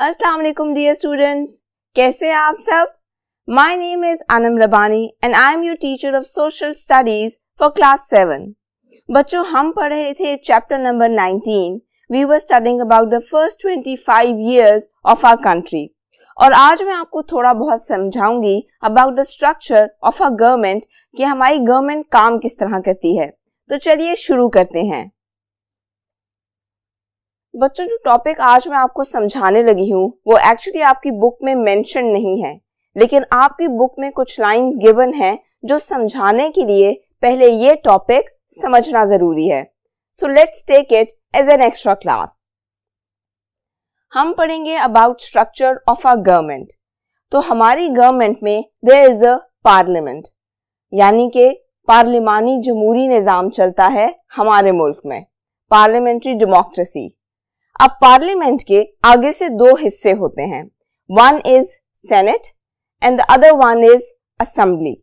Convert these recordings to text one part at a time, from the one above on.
Assalamu alaikum dear students, kaise aap sab? My name is Anam Rabani and I am your teacher of social studies for class 7. Bacho hum padhe the chapter number 19, we were studying about the first 25 years of our country. और आज मैं आपको थोड़ा बहुत समझाऊंगी about the structure of a government कि हमारी government काम किस तरह करती है तो चलिए शुरू करते हैं बच्चों जो टॉपिक आज मैं आपको समझाने लगी हूँ वो एक्चुअली आपकी बुक में मेंशन नहीं है लेकिन आपकी बुक में कुछ लाइंस गिवन हैं जो समझाने के लिए पहले ये टॉपिक समझना जरूरी है so let's take it as an extra class हम पढ़ेंगे about structure of a government तो हमारी गवर्नमेंट में देर इज अ पार्लियामेंट यानी के पार्लिमानी जमहूरी निज़ाम चलता है हमारे मुल्क में पार्लियामेंट्री डेमोक्रेसी अब पार्लियामेंट के आगे से दो हिस्से होते हैं one is senate and the other one is assembly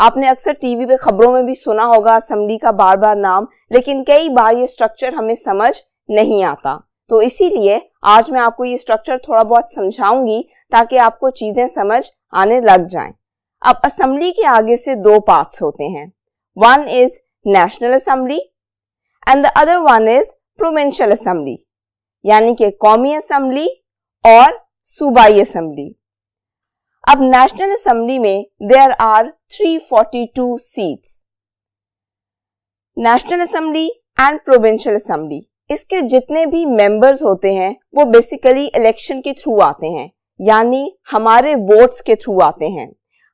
आपने अक्सर टीवी पे खबरों में भी सुना होगा असम्बली का बार बार नाम लेकिन कई बार ये स्ट्रक्चर हमें समझ नहीं आता तो इसीलिए आज मैं आपको ये स्ट्रक्चर थोड़ा बहुत समझाऊंगी ताकि आपको चीज़ें समझ आने लग जाएं। अब असेंबली के आगे से दो पार्ट्स होते हैं one is national assembly and the other one is provincial assembly यानी कि कौमी असेंबली और सूबाई असेंबली अब नेशनल असेंबली में there are 342 seats national assembly and provincial assembly इसके जितने भी मेंबर्स होते हैं वो बेसिकली इलेक्शन के थ्रू आते हैं यानी हमारे वोट्स के थ्रू आते हैं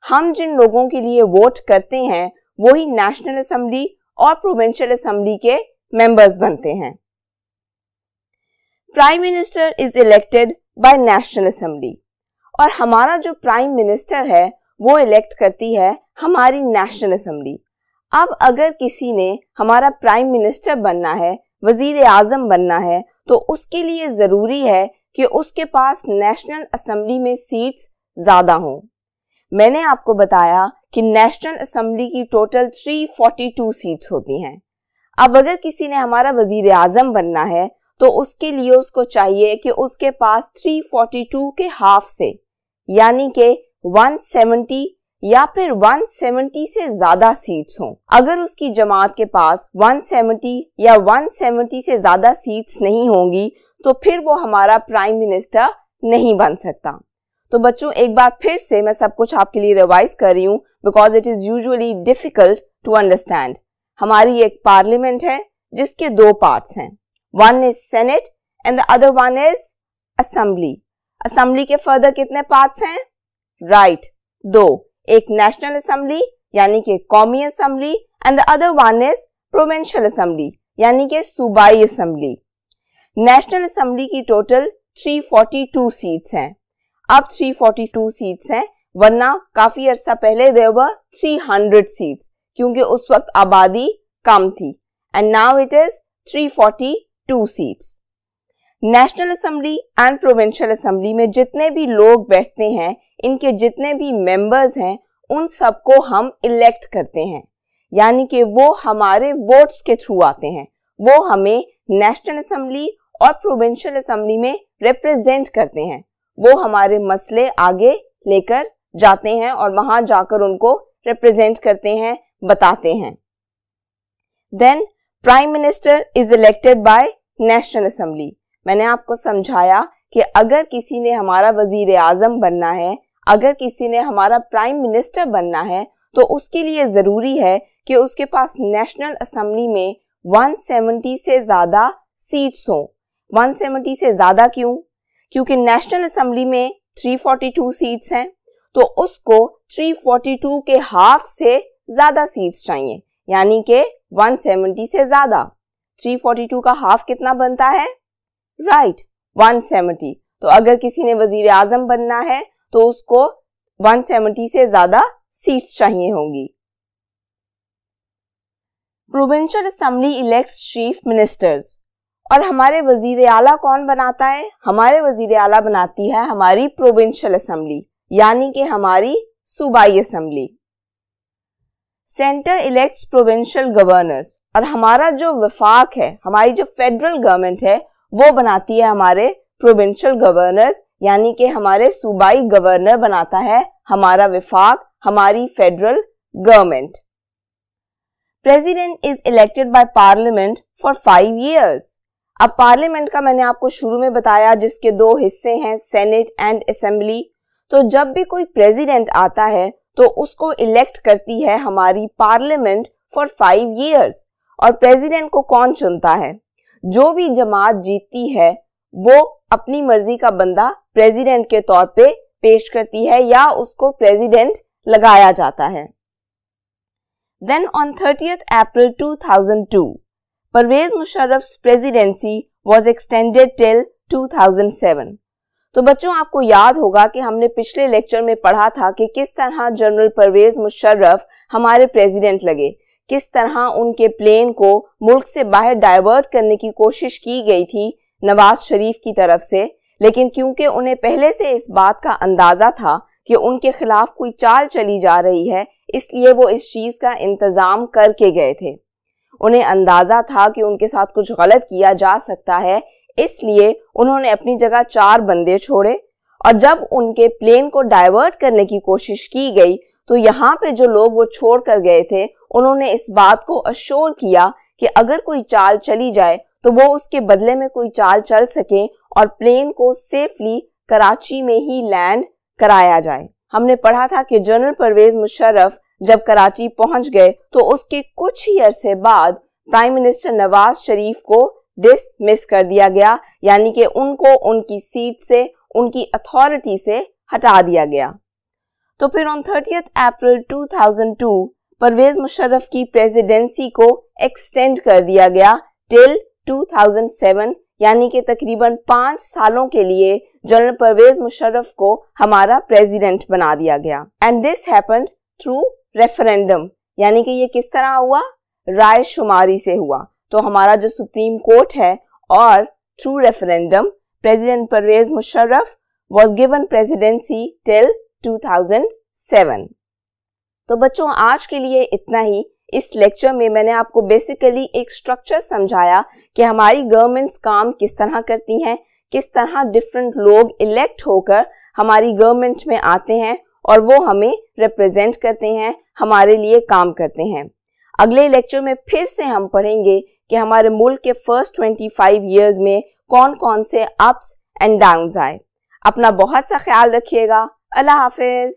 हम जिन लोगों के लिए वोट करते हैं वही नेशनल असेंबली और प्रोविंशियल असेंबली के मेंबर्स बनते हैं prime minister is elected by national assembly और हमारा जो प्राइम मिनिस्टर है वो इलेक्ट करती है हमारी नेशनल असेंबली अब अगर किसी ने हमारा प्राइम मिनिस्टर बनना है वजीर आजम बनना है तो उसके लिए ज़रूरी है कि उसके पास नेशनल असम्बली में सीट्स ज़्यादा हों मैंने आपको बताया कि नेशनल असम्बली की टोटल 342 सीट्स होती हैं अब अगर किसी ने हमारा वजीर आजम बनना है तो उसके लिए उसको चाहिए कि उसके पास 342 के हाफ से यानी के 170 या फिर 170 से ज्यादा सीट्स हों अगर उसकी जमात के पास 170 या 170 से ज्यादा सीट्स नहीं होंगी तो फिर वो हमारा प्राइम मिनिस्टर नहीं बन सकता तो बच्चों एक बार फिर से मैं सब कुछ आपके लिए रिवाइज कर रही हूँ because it is usually difficult to understand हमारी एक पार्लियामेंट है जिसके दो पार्ट्स हैं one is senate and the other one is assembly assembly के फर्दर कितने पार्ट्स हैं राइट right, दो एक नेशनल असेंबली यानी कि कौमी assembly and the other one is provincial assembly यानी कि सूबाई असेंबली नेशनल असेंबली की टोटल 342 सीट्स हैं अब 342 सीट्स हैं वरना काफी अरसा पहले देवर 300 सीट्स क्योंकि उस वक्त आबादी कम थी and now it is 342 seats national assembly and provincial assembly में जितने भी लोग बैठते हैं इनके जितने भी मेंबर्स हैं उन सबको हम इलेक्ट करते हैं यानी कि वो हमारे वोट्स के थ्रू आते हैं वो हमें नेशनल असम्बली और प्रोविंशियल असम्बली में रिप्रेजेंट करते हैं वो हमारे मसले आगे लेकर जाते हैं और वहां जाकर उनको रिप्रेजेंट करते हैं बताते हैं then prime minister is elected by national assembly मैंने आपको समझाया कि अगर किसी ने हमारा वजीर आजम बनना है अगर किसी ने हमारा प्राइम मिनिस्टर बनना है तो उसके लिए ज़रूरी है कि उसके पास नेशनल असम्बली में 170 से ज़्यादा सीट्स हो 170 से ज़्यादा क्यों क्योंकि नेशनल असम्बली में 342 सीट्स हैं तो उसको 342 के हाफ से ज़्यादा सीट्स चाहिए यानी कि 170 से ज़्यादा 342 का हाफ कितना बनता है राइट right, 170 तो अगर किसी ने वजीर आजम बनना है तो उसको 170 से ज्यादा सीट्स चाहिए होंगी provincial assembly elects chief ministers और हमारे वजीर आला कौन बनाता है हमारे वजीर आला बनाती है हमारी प्रोविंशियल असम्बली यानी कि हमारी सूबाई assembly centre elects provincial governors और हमारा जो विफाक है हमारी जो फेडरल गवर्नमेंट है वो बनाती है हमारे प्रोविंशियल गवर्नर्स यानी कि हमारे सूबाई गवर्नर बनाता है हमारा विफाक हमारी federal government president is elected by parliament for five years अब पार्लियामेंट का मैंने आपको शुरू में बताया जिसके दो हिस्से हैं सेनेट एंड असेंबली तो जब भी कोई प्रेसिडेंट आता है तो उसको इलेक्ट करती है हमारी पार्लियामेंट फॉर फाइव ईयर्स और प्रेसिडेंट को कौन चुनता है जो भी जमात जीतती है वो अपनी मर्जी का बंदा प्रेसिडेंट के तौर पे पेश करती है या उसको प्रेसिडेंट लगाया जाता है then on thirtieth April 2002 Parvez Musharraf presidency was extended till 2007 तो बच्चों आपको याद होगा कि हमने पिछले लेक्चर में पढ़ा था कि किस तरह जनरल परवेज मुशर्रफ हमारे प्रेसिडेंट लगे किस तरह उनके प्लेन को मुल्क से बाहर डाइवर्ट करने की कोशिश की गई थी नवाज शरीफ की तरफ से लेकिन क्योंकि उन्हें पहले से इस बात का अंदाजा था कि उनके खिलाफ कोई चाल चली जा रही है इसलिए वो इस चीज का इंतजाम करके गए थे उन्हें अंदाजा था कि उनके साथ कुछ गलत किया जा सकता है इसलिए उन्होंने अपनी जगह चार बंदे छोड़े और जब उनके प्लेन को डाइवर्ट करने की कोशिश की गई तो यहाँ पे जो लोग वो छोड़ कर गए थे उन्होंने इस बात को अश्योर किया कि अगर कोई चाल चली जाए तो वो उसके बदले में कोई चाल चल सके और प्लेन को सेफली कराची में ही लैंड कराया जाए हमने पढ़ा था कि जनरल परवेज मुशर्रफ जब कराची पहुंच गए तो उसके कुछ ही अरसे बाद प्राइम मिनिस्टर नवाज शरीफ को डिसमिस कर दिया गया यानी कि उनको उनकी सीट से उनकी अथॉरिटी से हटा दिया गया तो फिर on thirty April 2002 Parvez Musharraf की प्रेसिडेंसी को एक्सटेंड कर दिया गया टिल 2007 यानी कि तकरीबन पांच सालों के लिए जनरल परवेज मुशर्रफ को हमारा प्रेसिडेंट बना दिया गया and this happened through referendum यानी कि ये किस तरह हुआ राय शुमारी से हुआ तो हमारा जो सुप्रीम कोर्ट है और through referendum president Parvez Musharraf was given presidency till 2007 तो बच्चों आज के लिए इतना ही इस लेक्चर में मैंने आपको बेसिकली एक स्ट्रक्चर समझाया कि हमारी गवर्नमेंट्स काम किस तरह करती हैं किस तरह डिफरेंट लोग इलेक्ट होकर हमारी गवर्नमेंट में आते हैं और वो हमें रिप्रेजेंट करते हैं हमारे लिए काम करते हैं अगले लेक्चर में फिर से हम पढ़ेंगे कि हमारे मुल्क के फर्स्ट 25 ईयर्स में कौन कौन से अप्स एंड डाउन्स आए अपना बहुत सा ख्याल रखिएगा अल्लाह हाफिज़